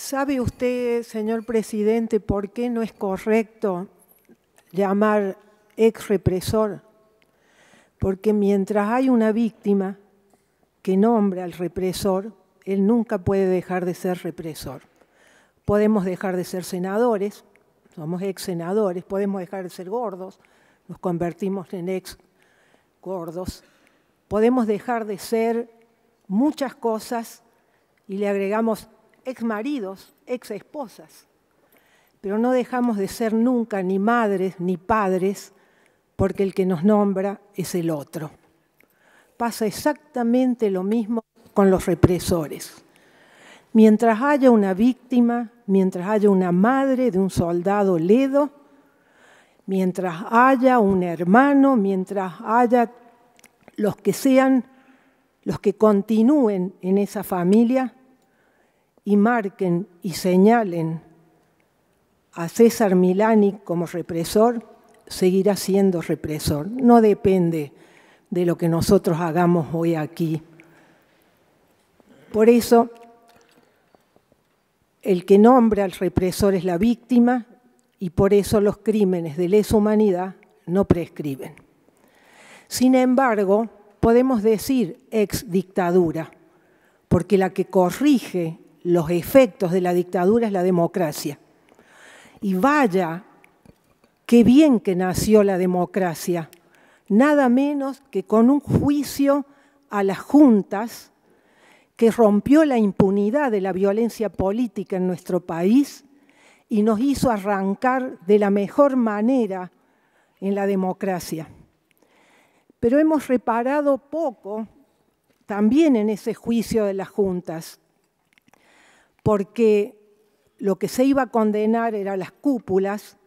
¿Sabe usted, señor presidente, por qué no es correcto llamar ex represor? Porque mientras hay una víctima que nombra al represor, él nunca puede dejar de ser represor. Podemos dejar de ser senadores, somos ex senadores, podemos dejar de ser gordos, nos convertimos en ex gordos, podemos dejar de ser muchas cosas y le agregamos exmaridos, maridos, ex esposas. Pero no dejamos de ser nunca ni madres ni padres porque el que nos nombra es el otro. Pasa exactamente lo mismo con los represores. Mientras haya una víctima, mientras haya una madre de un soldado ledo, mientras haya un hermano, mientras haya los que sean, los que continúen en esa familia, y marquen y señalen a César Milani como represor, seguirá siendo represor. No depende de lo que nosotros hagamos hoy aquí. Por eso, el que nombra al represor es la víctima y por eso los crímenes de lesa humanidad no prescriben. Sin embargo, podemos decir ex dictadura, porque la que corrige los efectos de la dictadura es la democracia. Y vaya, qué bien que nació la democracia, nada menos que con un juicio a las juntas que rompió la impunidad de la violencia política en nuestro país y nos hizo arrancar de la mejor manera en la democracia. Pero hemos reparado poco también en ese juicio de las juntas porque lo que se iba a condenar eran las cúpulas,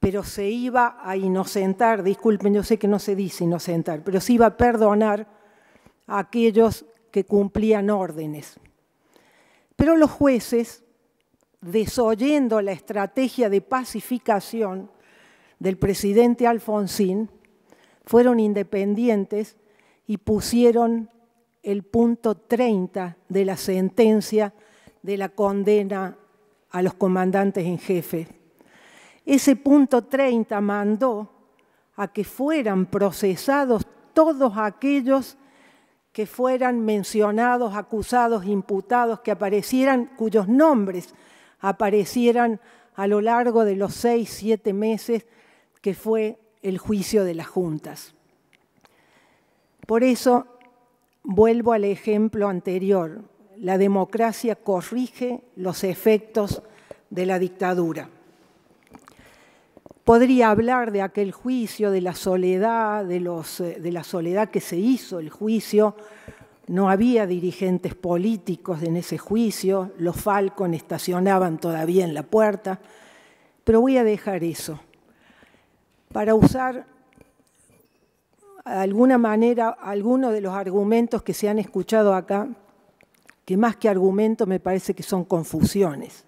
pero se iba a inocentar, disculpen, yo sé que no se dice inocentar, pero se iba a perdonar a aquellos que cumplían órdenes. Pero los jueces, desoyendo la estrategia de pacificación del presidente Alfonsín, fueron independientes y pusieron el punto 30 de la sentencia de la condena a los comandantes en jefe. Ese punto 30 mandó a que fueran procesados todos aquellos que fueran mencionados, acusados, imputados, que aparecieran, cuyos nombres aparecieran a lo largo de los seis, siete meses que fue el juicio de las juntas. Por eso vuelvo al ejemplo anterior la democracia corrige los efectos de la dictadura. Podría hablar de aquel juicio, de la soledad, eh, de, la soledad que se hizo el juicio. No había dirigentes políticos en ese juicio, los Falcon estacionaban todavía en la puerta, pero voy a dejar eso para usar de alguna manera algunos de los argumentos que se han escuchado acá que más que argumento me parece que son confusiones.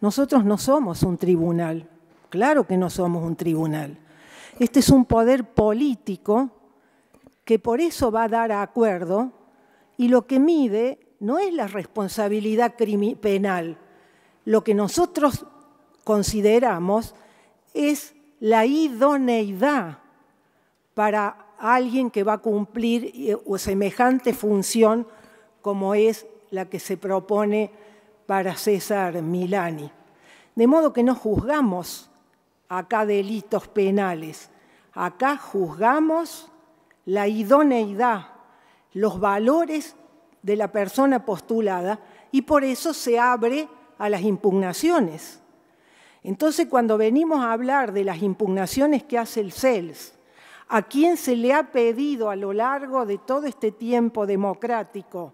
Nosotros no somos un tribunal, claro que no somos un tribunal. Este es un poder político que por eso va a dar acuerdo y lo que mide no es la responsabilidad penal. Lo que nosotros consideramos es la idoneidad para alguien que va a cumplir eh, semejante función como es la que se propone para César Milani. De modo que no juzgamos acá delitos penales, acá juzgamos la idoneidad, los valores de la persona postulada y por eso se abre a las impugnaciones. Entonces, cuando venimos a hablar de las impugnaciones que hace el CELS, a quien se le ha pedido a lo largo de todo este tiempo democrático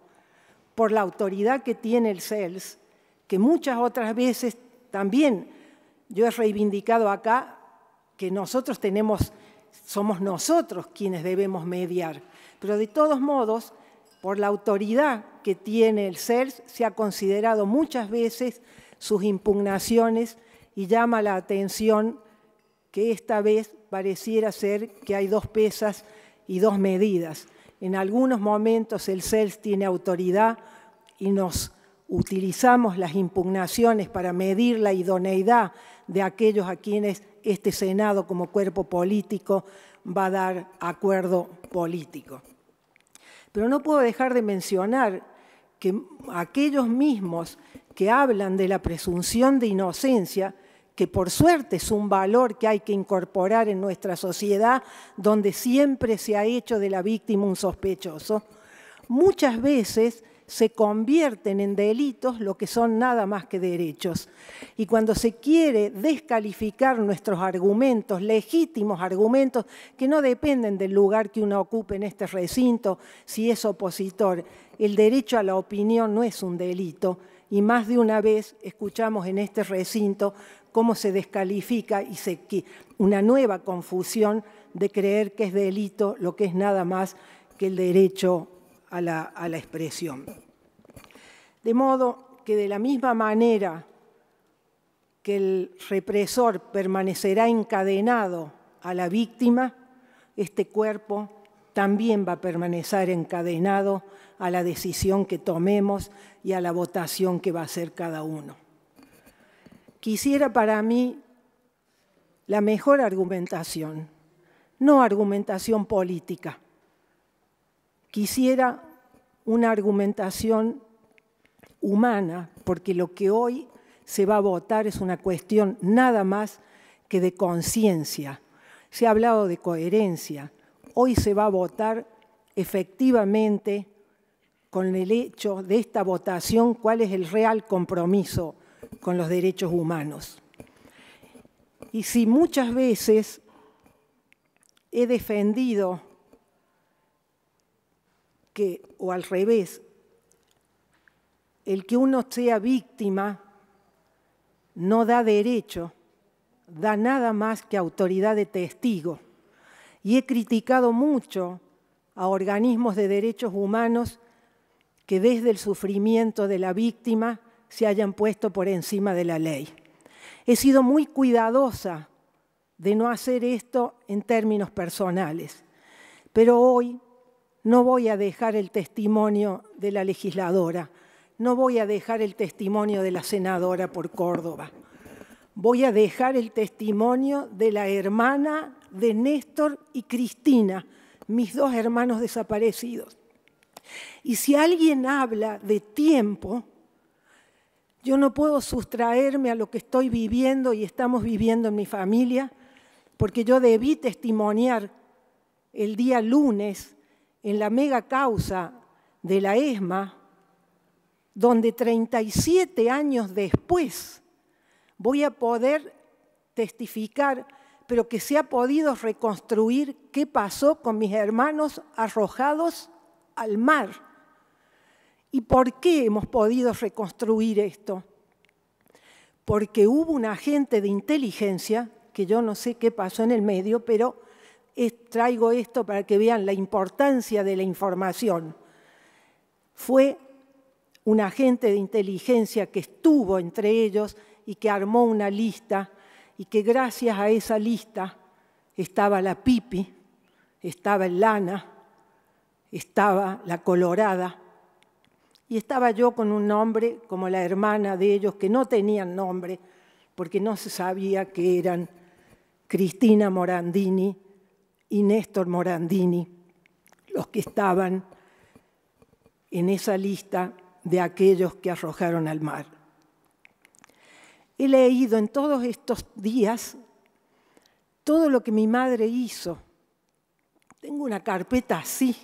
por la autoridad que tiene el CELS, que muchas otras veces también yo he reivindicado acá que nosotros tenemos, somos nosotros quienes debemos mediar. Pero de todos modos, por la autoridad que tiene el CELS, se ha considerado muchas veces sus impugnaciones y llama la atención que esta vez pareciera ser que hay dos pesas y dos medidas. En algunos momentos el CELS tiene autoridad y nos utilizamos las impugnaciones para medir la idoneidad de aquellos a quienes este Senado como cuerpo político va a dar acuerdo político. Pero no puedo dejar de mencionar que aquellos mismos que hablan de la presunción de inocencia que por suerte es un valor que hay que incorporar en nuestra sociedad, donde siempre se ha hecho de la víctima un sospechoso, muchas veces se convierten en delitos lo que son nada más que derechos. Y cuando se quiere descalificar nuestros argumentos, legítimos argumentos, que no dependen del lugar que uno ocupe en este recinto, si es opositor, el derecho a la opinión no es un delito, y más de una vez escuchamos en este recinto cómo se descalifica y se una nueva confusión de creer que es delito lo que es nada más que el derecho a la, a la expresión. De modo que de la misma manera que el represor permanecerá encadenado a la víctima, este cuerpo también va a permanecer encadenado a la decisión que tomemos y a la votación que va a hacer cada uno. Quisiera para mí la mejor argumentación, no argumentación política. Quisiera una argumentación humana, porque lo que hoy se va a votar es una cuestión nada más que de conciencia. Se ha hablado de coherencia, hoy se va a votar efectivamente con el hecho de esta votación cuál es el real compromiso con los derechos humanos. Y si muchas veces he defendido que, o al revés, el que uno sea víctima no da derecho, da nada más que autoridad de testigo y he criticado mucho a organismos de derechos humanos que desde el sufrimiento de la víctima se hayan puesto por encima de la ley. He sido muy cuidadosa de no hacer esto en términos personales, pero hoy no voy a dejar el testimonio de la legisladora, no voy a dejar el testimonio de la senadora por Córdoba, voy a dejar el testimonio de la hermana de Néstor y Cristina, mis dos hermanos desaparecidos. Y si alguien habla de tiempo, yo no puedo sustraerme a lo que estoy viviendo y estamos viviendo en mi familia, porque yo debí testimoniar el día lunes en la mega causa de la ESMA, donde 37 años después voy a poder testificar pero que se ha podido reconstruir qué pasó con mis hermanos arrojados al mar. ¿Y por qué hemos podido reconstruir esto? Porque hubo un agente de inteligencia, que yo no sé qué pasó en el medio, pero traigo esto para que vean la importancia de la información. Fue un agente de inteligencia que estuvo entre ellos y que armó una lista y que gracias a esa lista estaba la Pipi, estaba el Lana, estaba la Colorada, y estaba yo con un nombre como la hermana de ellos, que no tenían nombre, porque no se sabía que eran Cristina Morandini y Néstor Morandini, los que estaban en esa lista de aquellos que arrojaron al mar. He leído en todos estos días todo lo que mi madre hizo. Tengo una carpeta así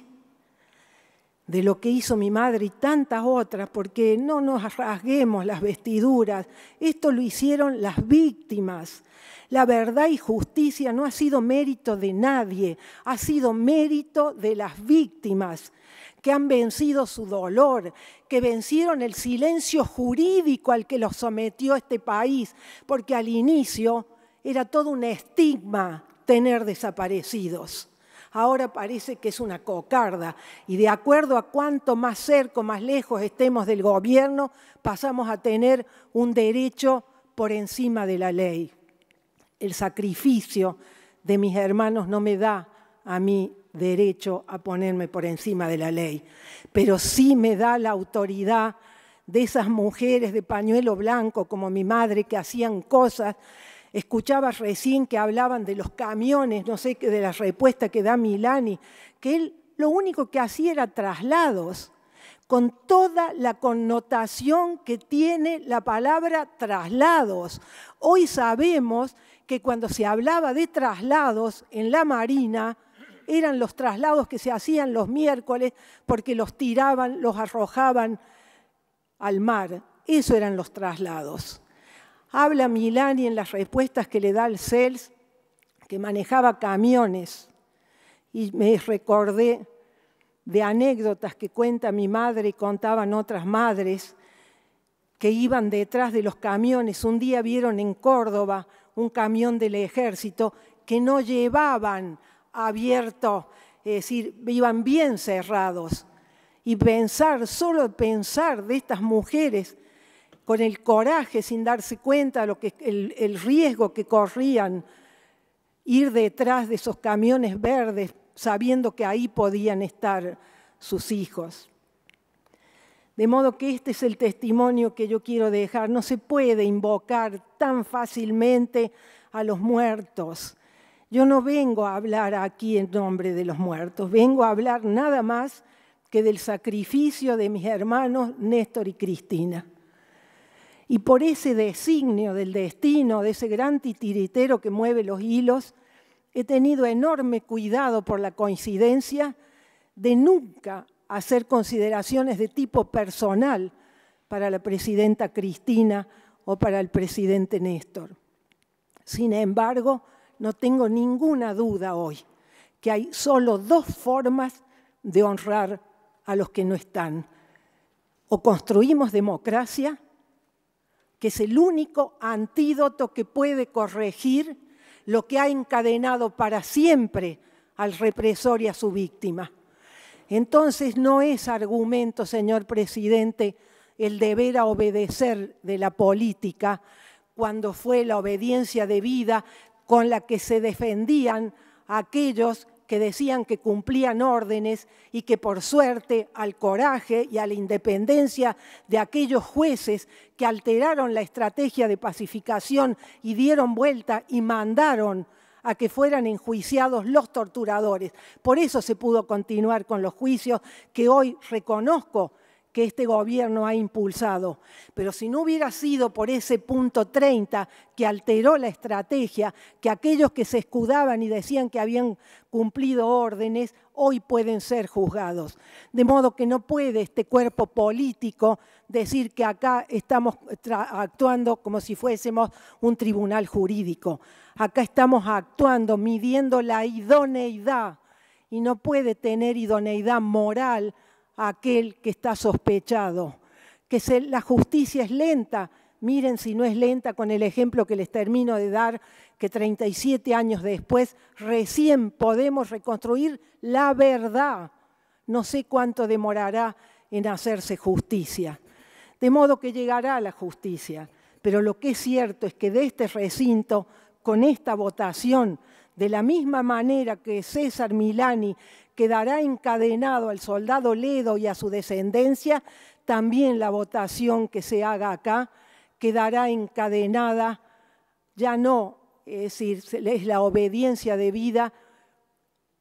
de lo que hizo mi madre y tantas otras, porque no nos rasguemos las vestiduras. Esto lo hicieron las víctimas. La verdad y justicia no ha sido mérito de nadie, ha sido mérito de las víctimas que han vencido su dolor, que vencieron el silencio jurídico al que los sometió este país, porque al inicio era todo un estigma tener desaparecidos. Ahora parece que es una cocarda y de acuerdo a cuanto más cerca, más lejos estemos del gobierno, pasamos a tener un derecho por encima de la ley. El sacrificio de mis hermanos no me da a mí derecho a ponerme por encima de la ley, pero sí me da la autoridad de esas mujeres de pañuelo blanco como mi madre que hacían cosas. Escuchaba recién que hablaban de los camiones, no sé, de la respuesta que da Milani, que él lo único que hacía era traslados, con toda la connotación que tiene la palabra traslados. Hoy sabemos que cuando se hablaba de traslados en la Marina, eran los traslados que se hacían los miércoles porque los tiraban, los arrojaban al mar. Eso eran los traslados. Habla Milani en las respuestas que le da al CELS, que manejaba camiones, y me recordé de anécdotas que cuenta mi madre y contaban otras madres que iban detrás de los camiones. Un día vieron en Córdoba un camión del ejército que no llevaban abierto, es decir, iban bien cerrados. Y pensar, solo pensar de estas mujeres con el coraje, sin darse cuenta lo que, el riesgo que corrían, ir detrás de esos camiones verdes sabiendo que ahí podían estar sus hijos. De modo que este es el testimonio que yo quiero dejar. No se puede invocar tan fácilmente a los muertos. Yo no vengo a hablar aquí en nombre de los muertos, vengo a hablar nada más que del sacrificio de mis hermanos Néstor y Cristina. Y por ese designio del destino, de ese gran titiritero que mueve los hilos, he tenido enorme cuidado por la coincidencia de nunca hacer consideraciones de tipo personal para la presidenta Cristina o para el presidente Néstor. Sin embargo, no tengo ninguna duda hoy que hay solo dos formas de honrar a los que no están. O construimos democracia, que es el único antídoto que puede corregir lo que ha encadenado para siempre al represor y a su víctima. Entonces no es argumento, señor presidente, el deber a obedecer de la política cuando fue la obediencia debida con la que se defendían aquellos que decían que cumplían órdenes y que por suerte al coraje y a la independencia de aquellos jueces que alteraron la estrategia de pacificación y dieron vuelta y mandaron a que fueran enjuiciados los torturadores. Por eso se pudo continuar con los juicios que hoy reconozco que este gobierno ha impulsado. Pero si no hubiera sido por ese punto 30 que alteró la estrategia, que aquellos que se escudaban y decían que habían cumplido órdenes, hoy pueden ser juzgados. De modo que no puede este cuerpo político decir que acá estamos actuando como si fuésemos un tribunal jurídico. Acá estamos actuando, midiendo la idoneidad, y no puede tener idoneidad moral aquel que está sospechado. Que la justicia es lenta. Miren si no es lenta con el ejemplo que les termino de dar, que 37 años después recién podemos reconstruir la verdad. No sé cuánto demorará en hacerse justicia. De modo que llegará la justicia. Pero lo que es cierto es que de este recinto, con esta votación, de la misma manera que César Milani quedará encadenado al soldado Ledo y a su descendencia, también la votación que se haga acá quedará encadenada, ya no, es decir, es la obediencia debida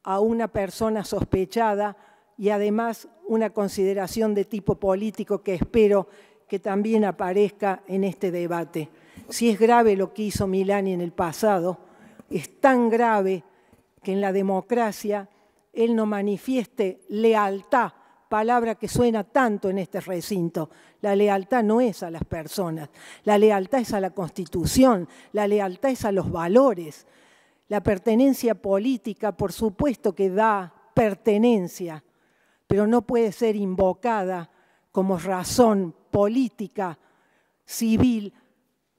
a una persona sospechada y además una consideración de tipo político que espero que también aparezca en este debate. Si es grave lo que hizo Milani en el pasado, es tan grave que en la democracia él no manifieste lealtad, palabra que suena tanto en este recinto. La lealtad no es a las personas, la lealtad es a la Constitución, la lealtad es a los valores. La pertenencia política, por supuesto que da pertenencia, pero no puede ser invocada como razón política, civil,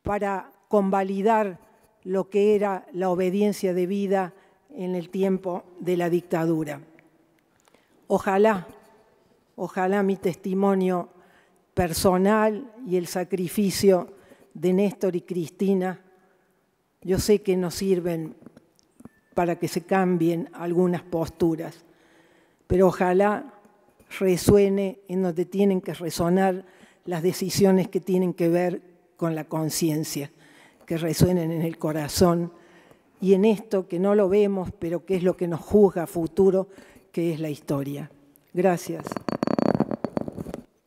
para convalidar lo que era la obediencia debida en el tiempo de la dictadura. Ojalá, ojalá mi testimonio personal y el sacrificio de Néstor y Cristina, yo sé que no sirven para que se cambien algunas posturas, pero ojalá resuene en donde tienen que resonar las decisiones que tienen que ver con la conciencia, que resuenen en el corazón y en esto que no lo vemos, pero que es lo que nos juzga futuro, que es la historia. Gracias.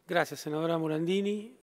Gracias, senadora Murandini.